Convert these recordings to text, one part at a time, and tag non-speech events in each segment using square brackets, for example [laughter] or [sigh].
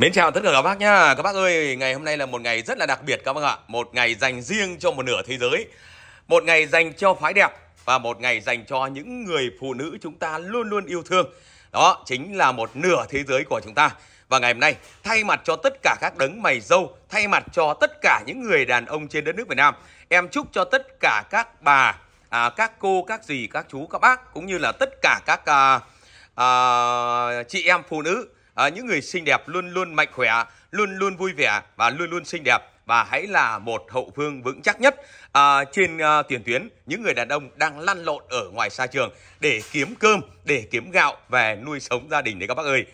Mến chào tất cả các bác nhá. Các bác ơi, ngày hôm nay là một ngày rất là đặc biệt các bác ạ. Một ngày dành riêng cho một nửa thế giới. Một ngày dành cho phái đẹp và một ngày dành cho những người phụ nữ chúng ta luôn luôn yêu thương. Đó chính là một nửa thế giới của chúng ta. Và ngày hôm nay, thay mặt cho tất cả các đấng mày dâu, thay mặt cho tất cả những người đàn ông trên đất nước Việt Nam, em chúc cho tất cả các bà, à, các cô, các dì, các chú, các bác cũng như là tất cả các à, à, chị em phụ nữ à, những người xinh đẹp luôn luôn mạnh khỏe, luôn luôn vui vẻ và luôn luôn xinh đẹp và hãy là một hậu phương vững chắc nhất à, trên à, tiền tuyến những người đàn ông đang lăn lộn ở ngoài xa trường để kiếm cơm để kiếm gạo về nuôi sống gia đình đấy các bác ơi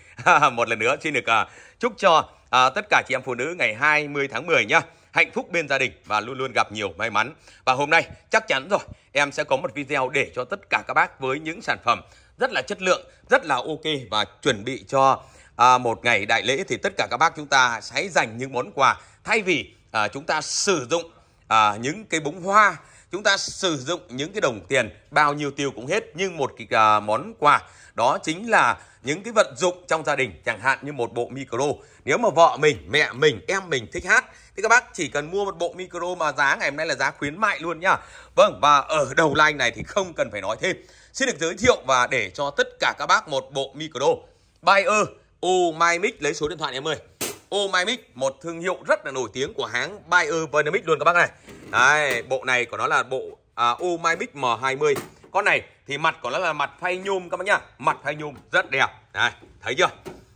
[laughs] một lần nữa xin được à, chúc cho à, tất cả chị em phụ nữ ngày 20 tháng 10 nhá hạnh phúc bên gia đình và luôn luôn gặp nhiều may mắn và hôm nay chắc chắn rồi em sẽ có một video để cho tất cả các bác với những sản phẩm rất là chất lượng rất là ok và chuẩn bị cho à, một ngày đại lễ thì tất cả các bác chúng ta hãy dành những món quà thay vì à, chúng ta sử dụng à, những cái búng hoa chúng ta sử dụng những cái đồng tiền bao nhiêu tiêu cũng hết nhưng một cái à, món quà đó chính là những cái vận dụng trong gia đình chẳng hạn như một bộ micro nếu mà vợ mình mẹ mình em mình thích hát thì các bác chỉ cần mua một bộ micro mà giá ngày hôm nay là giá khuyến mại luôn nhá vâng và ở đầu line này thì không cần phải nói thêm xin được giới thiệu và để cho tất cả các bác một bộ micro Bayer Omaimic lấy số điện thoại em ơi Omaimic một thương hiệu rất là nổi tiếng của hãng Bayer Dynamic luôn các bác này đây bộ này của nó là bộ à, Omaimic M20 con này thì mặt của nó là mặt phay nhôm các bác nhá mặt phay nhôm rất đẹp Đấy, thấy chưa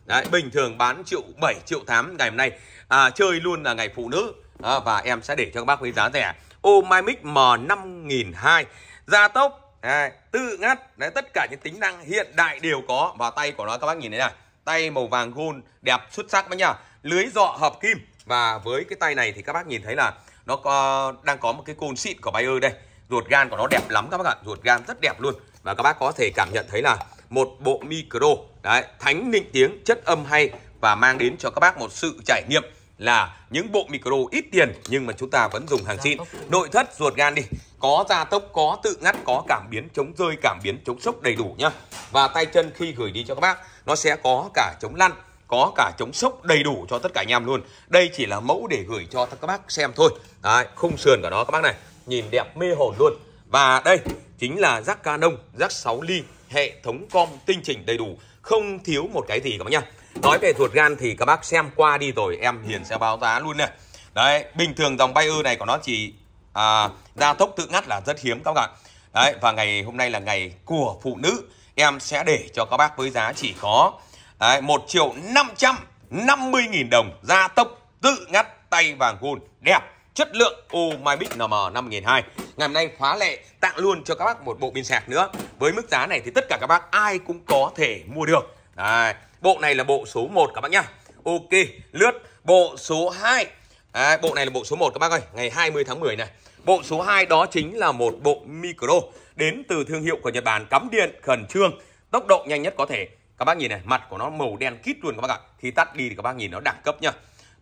Đấy, bình thường bán triệu 7 triệu 8 ngày hôm nay à, chơi luôn là ngày phụ nữ à, và em sẽ để cho các bác với giá rẻ Omaimic M5002 gia tốc đấy, tự ngắt đấy, tất cả những tính năng hiện đại đều có và tay của nó các bác nhìn thấy này tay màu vàng gold đẹp xuất sắc bác nhá lưới dọ hợp kim và với cái tay này thì các bác nhìn thấy là nó có, đang có một cái côn xịn của Bayer đây ruột gan của nó đẹp lắm các bác ạ ruột gan rất đẹp luôn và các bác có thể cảm nhận thấy là một bộ micro đấy thánh nịnh tiếng chất âm hay và mang đến cho các bác một sự trải nghiệm là những bộ micro ít tiền nhưng mà chúng ta vẫn dùng hàng xịn nội thất ruột gan đi có gia tốc có tự ngắt có cảm biến chống rơi cảm biến chống sốc đầy đủ nhá và tay chân khi gửi đi cho các bác nó sẽ có cả chống lăn có cả chống sốc đầy đủ cho tất cả anh em luôn đây chỉ là mẫu để gửi cho các bác xem thôi Đấy, khung sườn của nó các bác này nhìn đẹp mê hồn luôn và đây chính là rác nông rác 6 ly hệ thống com tinh chỉnh đầy đủ không thiếu một cái gì các bác nhá nói về ruột gan thì các bác xem qua đi rồi em hiền sẽ báo giá luôn này đấy bình thường dòng bay ư này của nó chỉ à, gia tốc tự ngắt là rất hiếm các bạn đấy và ngày hôm nay là ngày của phụ nữ em sẽ để cho các bác với giá chỉ có đấy, 1 triệu 550 nghìn đồng gia tốc tự ngắt tay vàng gold đẹp chất lượng ô mai bích nm 5002 ngày hôm nay phá lệ tặng luôn cho các bác một bộ pin sạc nữa với mức giá này thì tất cả các bác ai cũng có thể mua được đấy, bộ này là bộ số 1 các bác nhá ok lướt bộ số 2 đấy, bộ này là bộ số 1 các bác ơi ngày 20 tháng 10 này Bộ số 2 đó chính là một bộ micro đến từ thương hiệu của Nhật Bản cắm điện khẩn trương, tốc độ nhanh nhất có thể. Các bác nhìn này, mặt của nó màu đen kít luôn các bác ạ. Khi tắt đi thì các bác nhìn nó đẳng cấp nhá.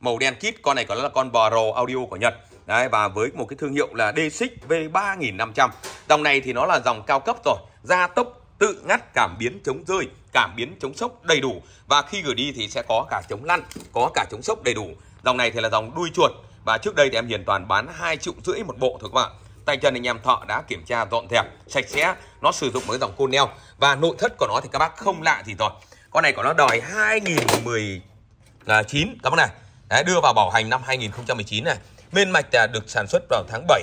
Màu đen kít, con này có là con Pro Audio của Nhật. Đấy và với một cái thương hiệu là DSX V3500. Dòng này thì nó là dòng cao cấp rồi, gia tốc tự ngắt cảm biến chống rơi, cảm biến chống sốc đầy đủ và khi gửi đi thì sẽ có cả chống lăn, có cả chống sốc đầy đủ. Dòng này thì là dòng đuôi chuột và trước đây thì em hiền toàn bán hai triệu rưỡi một bộ thôi các bạn tay chân anh em thọ đã kiểm tra dọn dẹp sạch sẽ nó sử dụng với dòng côn neo và nội thất của nó thì các bác không lạ gì rồi con này của nó đòi 2019 các bác này Đấy, đưa vào bảo hành năm 2019 này bên mạch là được sản xuất vào tháng 7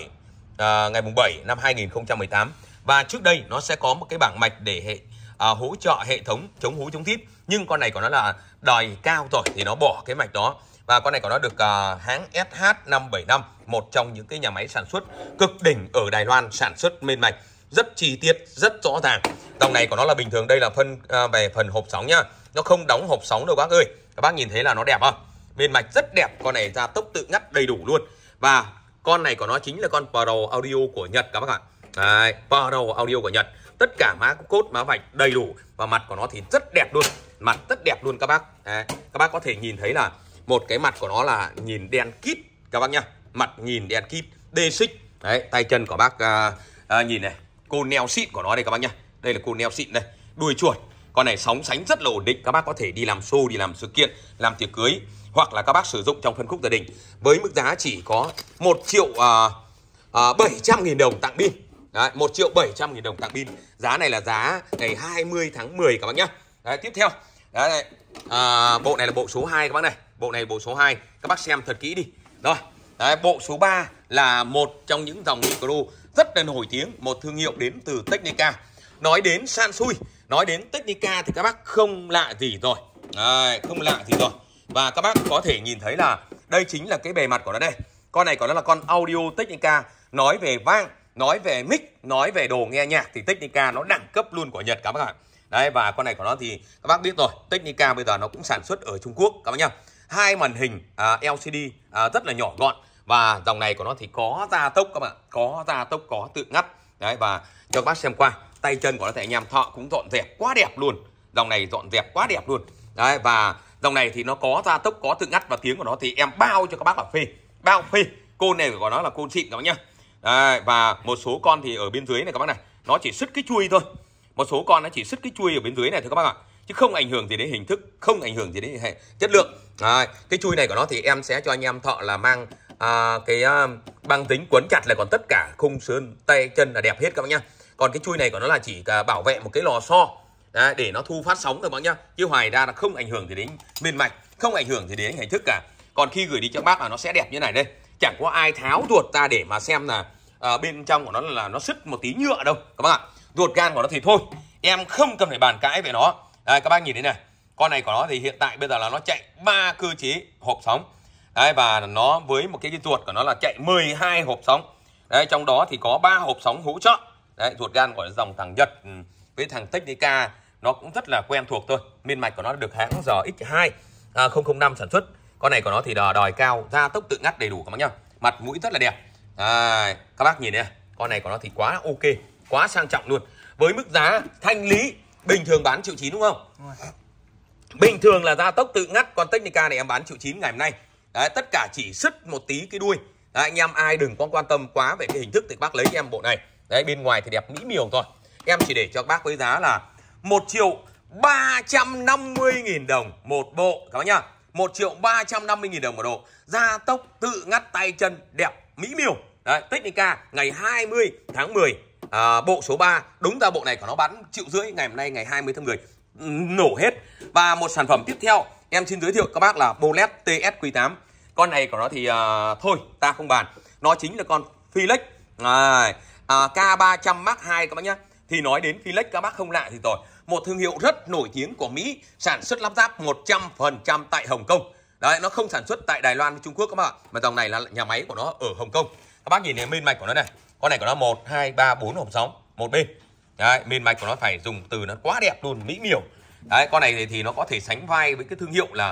à, ngày mùng 7 năm 2018 và trước đây nó sẽ có một cái bảng mạch để hệ à, hỗ trợ hệ thống chống hú chống thít nhưng con này của nó là đòi cao rồi thì nó bỏ cái mạch đó và con này của nó được uh, hãng SH575 một trong những cái nhà máy sản xuất cực đỉnh ở Đài Loan sản xuất mênh mạch rất chi tiết rất rõ ràng dòng này của nó là bình thường đây là phân uh, về phần hộp sóng nhá nó không đóng hộp sóng đâu bác ơi các bác nhìn thấy là nó đẹp không bên mạch rất đẹp con này ra tốc tự ngắt đầy đủ luôn và con này của nó chính là con Pro Audio của Nhật các bác ạ Đấy, Pro Audio của Nhật tất cả má cốt má vạch đầy đủ và mặt của nó thì rất đẹp luôn mặt rất đẹp luôn các bác Đấy, các bác có thể nhìn thấy là một cái mặt của nó là nhìn đen kít các bác nhá mặt nhìn đen kít đê xích đấy tay chân của bác à, à, nhìn này cô neo xịn của nó đây các bác nhá đây là cô neo xịn đây đuôi chuột con này sóng sánh rất là ổn định các bác có thể đi làm show đi làm sự kiện làm tiệc cưới hoặc là các bác sử dụng trong phân khúc gia đình với mức giá chỉ có 1 triệu à, à, 700 nghìn đồng tặng pin Đấy, 1 triệu 700 nghìn đồng tặng pin Giá này là giá ngày 20 tháng 10 các bác nhá Đấy, Tiếp theo Đấy, à, Bộ này là bộ số 2 các bác này bộ này bộ số 2 các bác xem thật kỹ đi rồi Đấy, bộ số 3 là một trong những dòng micro rất là nổi tiếng, một thương hiệu đến từ Technica. Nói đến san Sansui, nói đến Technica thì các bác không lạ gì rồi. Đấy, không lạ gì rồi. Và các bác có thể nhìn thấy là đây chính là cái bề mặt của nó đây. Con này của nó là con Audio Technica, nói về vang, nói về mic, nói về đồ nghe nhạc thì Technica nó đẳng cấp luôn của Nhật các bác ạ. Đấy và con này của nó thì các bác biết rồi, Technica bây giờ nó cũng sản xuất ở Trung Quốc các bác nhá hai màn hình à, LCD à, rất là nhỏ gọn và dòng này của nó thì có gia tốc các bạn có gia tốc có tự ngắt đấy và cho các bác xem qua tay chân của nó thì anh em thọ cũng dọn dẹp quá đẹp luôn dòng này dọn dẹp quá đẹp luôn đấy và dòng này thì nó có gia tốc có tự ngắt và tiếng của nó thì em bao cho các bác là phê bao phê cô này của nó là cô xịn các bác nhá đấy, và một số con thì ở bên dưới này các bác này nó chỉ sứt cái chui thôi một số con nó chỉ sứt cái chui ở bên dưới này thôi các bác ạ chứ không ảnh hưởng gì đến hình thức không ảnh hưởng gì đến hệ chất lượng à, cái chui này của nó thì em sẽ cho anh em thọ là mang à, cái à, băng dính quấn chặt là còn tất cả khung sơn tay chân là đẹp hết các bác nhá còn cái chui này của nó là chỉ à, bảo vệ một cái lò xo à, để nó thu phát sóng các bác nhá chứ hoài ra là không ảnh hưởng gì đến miền mạch không ảnh hưởng gì đến hình thức cả còn khi gửi đi cho bác là nó sẽ đẹp như này đây chẳng có ai tháo ruột ta để mà xem là à, bên trong của nó là nó sứt một tí nhựa đâu các bạn. ạ ruột gan của nó thì thôi em không cần phải bàn cãi về nó đây, các bác nhìn thấy này con này của nó thì hiện tại bây giờ là nó chạy ba cơ chế hộp sóng đấy, và nó với một cái, cái ruột của nó là chạy 12 hộp sóng đấy, trong đó thì có ba hộp sóng hỗ trợ đấy, ruột gan của dòng thằng Nhật ừ, với thằng Technica nó cũng rất là quen thuộc thôi miên mạch của nó được hãng giờ X2 à, 005 sản xuất con này của nó thì đòi, đòi cao gia tốc tự ngắt đầy đủ các bác nhá mặt mũi rất là đẹp à, các bác nhìn này con này của nó thì quá ok quá sang trọng luôn với mức giá thanh lý bình thường bán triệu chín đúng không bình thường là gia tốc tự ngắt còn technica này em bán triệu chín ngày hôm nay đấy, tất cả chỉ sứt một tí cái đuôi đấy, anh em ai đừng có quan tâm quá về cái hình thức thì bác lấy em bộ này đấy bên ngoài thì đẹp mỹ miều thôi em chỉ để cho bác với giá là một triệu 350.000 đồng một bộ các bác nhá. 1 triệu 350.000 đồng một bộ Gia tốc tự ngắt tay chân đẹp mỹ miều. Đấy, Technica ngày 20 tháng 10 à, bộ số 3 đúng ra bộ này của nó bán triệu rưỡi ngày hôm nay ngày 20 tháng 10 ừ, nổ hết và một sản phẩm tiếp theo em xin giới thiệu các bác là Bolet TSQ8 con này của nó thì à, thôi ta không bàn nó chính là con Felix à, à, K300 Mark 2 các bác nhé thì nói đến Felix các bác không lạ thì rồi một thương hiệu rất nổi tiếng của Mỹ sản xuất lắp ráp 100% tại Hồng Kông đấy nó không sản xuất tại Đài Loan Trung Quốc các bác ạ mà dòng này là nhà máy của nó ở Hồng Kông các bác nhìn này, minh mạch của nó này con này của nó một hai ba bốn hộp sóng một bên đấy min mạch của nó phải dùng từ nó quá đẹp luôn mỹ miều đấy con này thì nó có thể sánh vai với cái thương hiệu là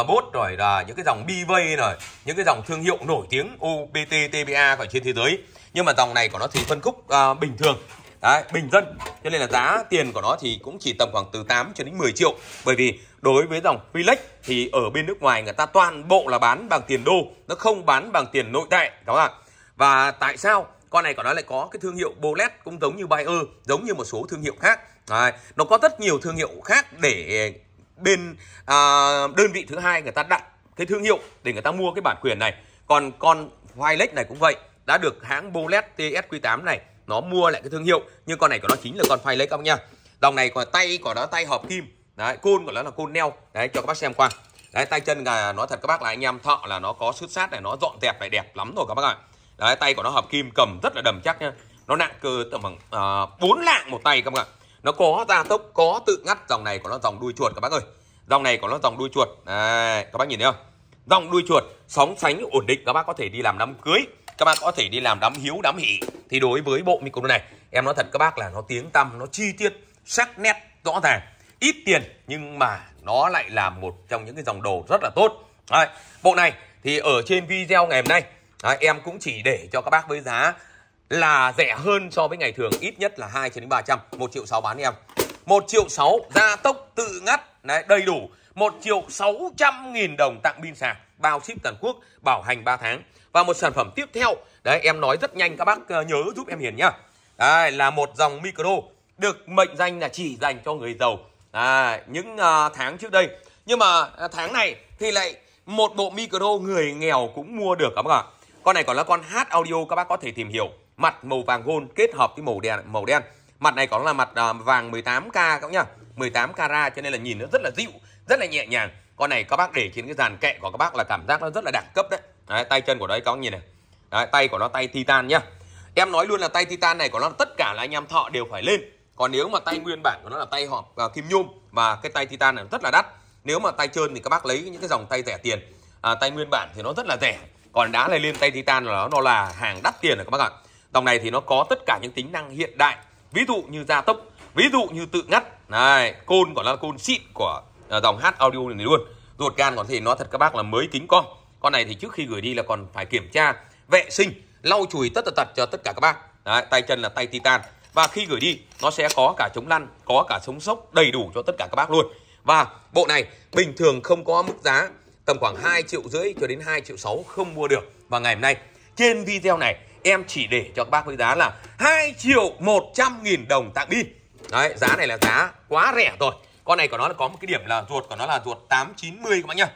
uh, bốt rồi là những cái dòng bv rồi những cái dòng thương hiệu nổi tiếng opt tba ở trên thế giới nhưng mà dòng này của nó thì phân khúc uh, bình thường Đấy, bình dân cho nên là giá tiền của nó thì cũng chỉ tầm khoảng từ 8 cho đến 10 triệu bởi vì đối với dòng Philex thì ở bên nước ngoài người ta toàn bộ là bán bằng tiền đô nó không bán bằng tiền nội tệ đó ạ và tại sao con này của nó lại có cái thương hiệu Bolet cũng giống như Bayer giống như một số thương hiệu khác Đấy, nó có rất nhiều thương hiệu khác để bên à, đơn vị thứ hai người ta đặt cái thương hiệu để người ta mua cái bản quyền này còn con Wilex này cũng vậy đã được hãng Bolet TSQ8 này nó mua lại cái thương hiệu nhưng con này của nó chính là con Wilex các bác nha dòng này còn tay của nó tay hợp kim đấy côn của nó là côn neo đấy cho các bác xem qua đấy tay chân là nói thật các bác là anh em thọ là nó có sứt sát này nó dọn dẹp này đẹp lắm rồi các bác ạ đấy tay của nó hợp kim cầm rất là đầm chắc nha nó nặng cơ tầm bằng à, bốn uh, lạng một tay các bạn nó có gia tốc có tự ngắt dòng này của nó dòng đuôi chuột các bác ơi dòng này của nó dòng đuôi chuột đấy, các bác nhìn thấy không dòng đuôi chuột sóng sánh ổn định các bác có thể đi làm đám cưới các bác có thể đi làm đám hiếu đám hỷ thì đối với bộ micro này em nói thật các bác là nó tiếng tăm nó chi tiết sắc nét rõ ràng ít tiền nhưng mà nó lại là một trong những cái dòng đồ rất là tốt Đấy, bộ này thì ở trên video ngày hôm nay Đấy, em cũng chỉ để cho các bác với giá là rẻ hơn so với ngày thường ít nhất là 2 cho đến 300 1 triệu 6 bán em 1 triệu 6 gia tốc tự ngắt đấy, đầy đủ 1 triệu 600 nghìn đồng tặng pin sạc bao ship toàn quốc bảo hành 3 tháng và một sản phẩm tiếp theo đấy em nói rất nhanh các bác ờ, nhớ giúp em hiền nhá đấy, là một dòng micro được mệnh danh là chỉ dành cho người giàu à, những uh, tháng trước đây nhưng mà ờ, tháng này thì lại một bộ micro người nghèo cũng mua được các bác ạ con này còn là con hát audio các bác có thể tìm hiểu. Mặt màu vàng gold kết hợp với màu đen màu đen. Mặt này còn là mặt à, vàng 18K các nhá. 18 carat cho nên là nhìn nó rất là dịu, rất là nhẹ nhàng. Con này các bác để trên cái dàn kệ của các bác là cảm giác nó rất là đẳng cấp đấy. đấy tay chân của đấy các bác nhìn này. Đấy, tay của nó tay titan nhá. Em nói luôn là tay titan này của nó tất cả là anh em thợ đều phải lên. Còn nếu mà tay nguyên bản của nó là tay họp uh, à, kim nhôm và cái tay titan này rất là đắt. Nếu mà tay trơn thì các bác lấy những cái dòng tay rẻ tiền. À, tay nguyên bản thì nó rất là rẻ còn đá này lên tay titan nó nó là hàng đắt tiền rồi các bác ạ dòng này thì nó có tất cả những tính năng hiện đại ví dụ như gia tốc ví dụ như tự ngắt này côn còn là côn xịn của ờ, dòng h audio này luôn ruột gan còn thì nó thật các bác là mới kính con con này thì trước khi gửi đi là còn phải kiểm tra vệ sinh lau chùi tất tật tật cho tất cả các bác Đấy, tay chân là tay titan và khi gửi đi nó sẽ có cả chống lăn có cả chống sốc đầy đủ cho tất cả các bác luôn và bộ này bình thường không có mức giá tầm khoảng 2 triệu rưỡi cho đến 2 triệu 6 không mua được. Và ngày hôm nay trên video này em chỉ để cho các bác với giá là 2 triệu 100 nghìn đồng tặng pin. Đấy, giá này là giá quá rẻ rồi. Con này của nó là có một cái điểm là ruột của nó là ruột 890 các bác nhá.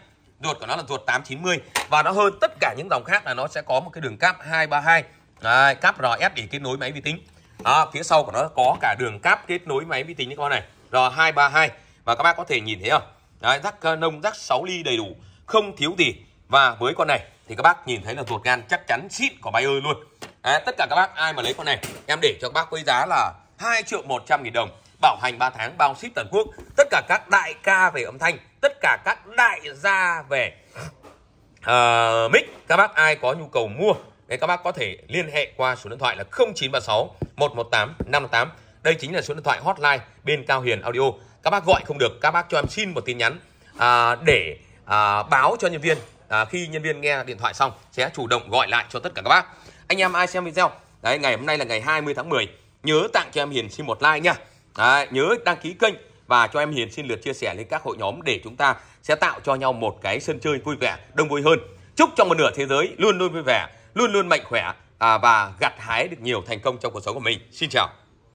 Ruột của nó là ruột 890 và nó hơn tất cả những dòng khác là nó sẽ có một cái đường cáp 232. Đấy, cáp RF để kết nối máy vi tính. À, phía sau của nó có cả đường cáp kết nối máy vi tính như con này. R232 và các bác có thể nhìn thấy không? Đấy, rắc ờ, nông, rắc 6 ly đầy đủ không thiếu gì và với con này thì các bác nhìn thấy là ruột gan chắc chắn xịn của bay ơi luôn à, tất cả các bác ai mà lấy con này em để cho các bác với giá là 2 triệu 100 nghìn đồng bảo hành 3 tháng bao ship toàn quốc tất cả các đại ca về âm thanh tất cả các đại gia về uh, mic các bác ai có nhu cầu mua thì các bác có thể liên hệ qua số điện thoại là 0936 118 58 đây chính là số điện thoại hotline bên Cao Hiền Audio các bác gọi không được các bác cho em xin một tin nhắn uh, để à, báo cho nhân viên à, khi nhân viên nghe điện thoại xong sẽ chủ động gọi lại cho tất cả các bác anh em ai xem video đấy ngày hôm nay là ngày 20 tháng 10 nhớ tặng cho em Hiền xin một like nha đấy, nhớ đăng ký kênh và cho em Hiền xin lượt chia sẻ lên các hội nhóm để chúng ta sẽ tạo cho nhau một cái sân chơi vui vẻ đông vui hơn chúc cho một nửa thế giới luôn luôn vui vẻ luôn luôn mạnh khỏe à, và gặt hái được nhiều thành công trong cuộc sống của mình xin chào